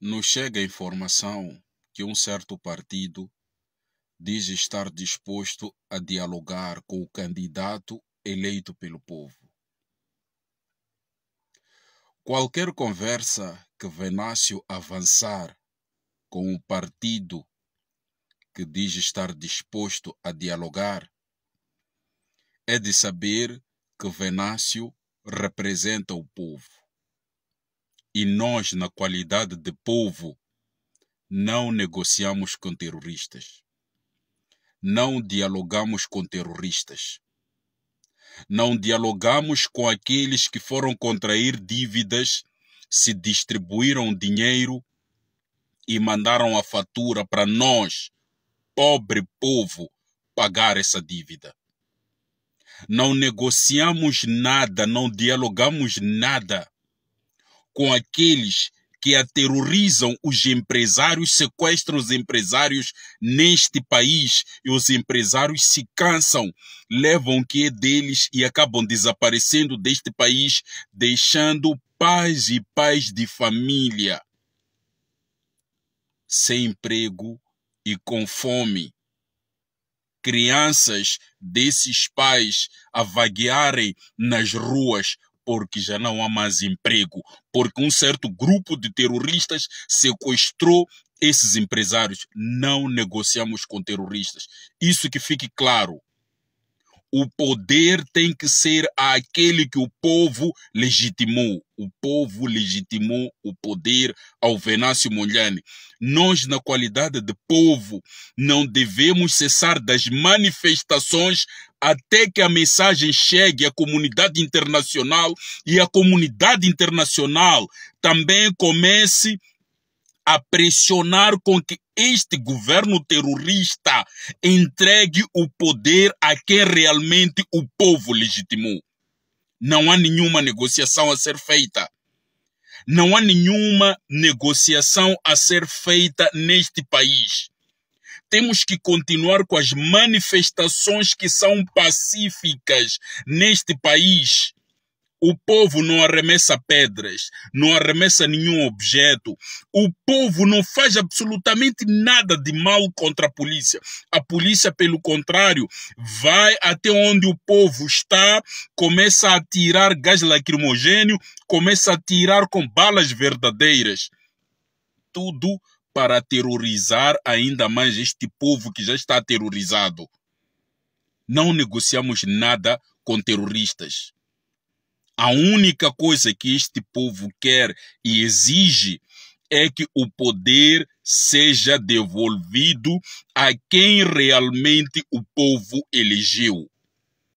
Nos chega a informação que um certo partido diz estar disposto a dialogar com o candidato eleito pelo povo. Qualquer conversa que Venâncio avançar com o partido que diz estar disposto a dialogar, é de saber que Venâncio representa o povo e nós, na qualidade de povo, não negociamos com terroristas. Não dialogamos com terroristas. Não dialogamos com aqueles que foram contrair dívidas, se distribuíram dinheiro e mandaram a fatura para nós, pobre povo, pagar essa dívida. Não negociamos nada, não dialogamos nada com aqueles que aterrorizam os empresários, sequestram os empresários neste país e os empresários se cansam, levam o que é deles e acabam desaparecendo deste país, deixando pais e pais de família sem emprego e com fome. Crianças desses pais a vaguearem nas ruas porque já não há mais emprego, porque um certo grupo de terroristas sequestrou esses empresários. Não negociamos com terroristas. Isso que fique claro o poder tem que ser aquele que o povo legitimou. O povo legitimou o poder ao Venâncio Molhane. Nós, na qualidade de povo, não devemos cessar das manifestações até que a mensagem chegue à comunidade internacional e a comunidade internacional também comece a pressionar com que este governo terrorista entregue o poder a quem realmente o povo legitimou. Não há nenhuma negociação a ser feita. Não há nenhuma negociação a ser feita neste país. Temos que continuar com as manifestações que são pacíficas neste país o povo não arremessa pedras, não arremessa nenhum objeto. O povo não faz absolutamente nada de mal contra a polícia. A polícia, pelo contrário, vai até onde o povo está, começa a tirar gás lacrimogênio, começa a tirar com balas verdadeiras. Tudo para aterrorizar ainda mais este povo que já está aterrorizado. Não negociamos nada com terroristas a única coisa que este povo quer e exige é que o poder seja devolvido a quem realmente o povo elegeu.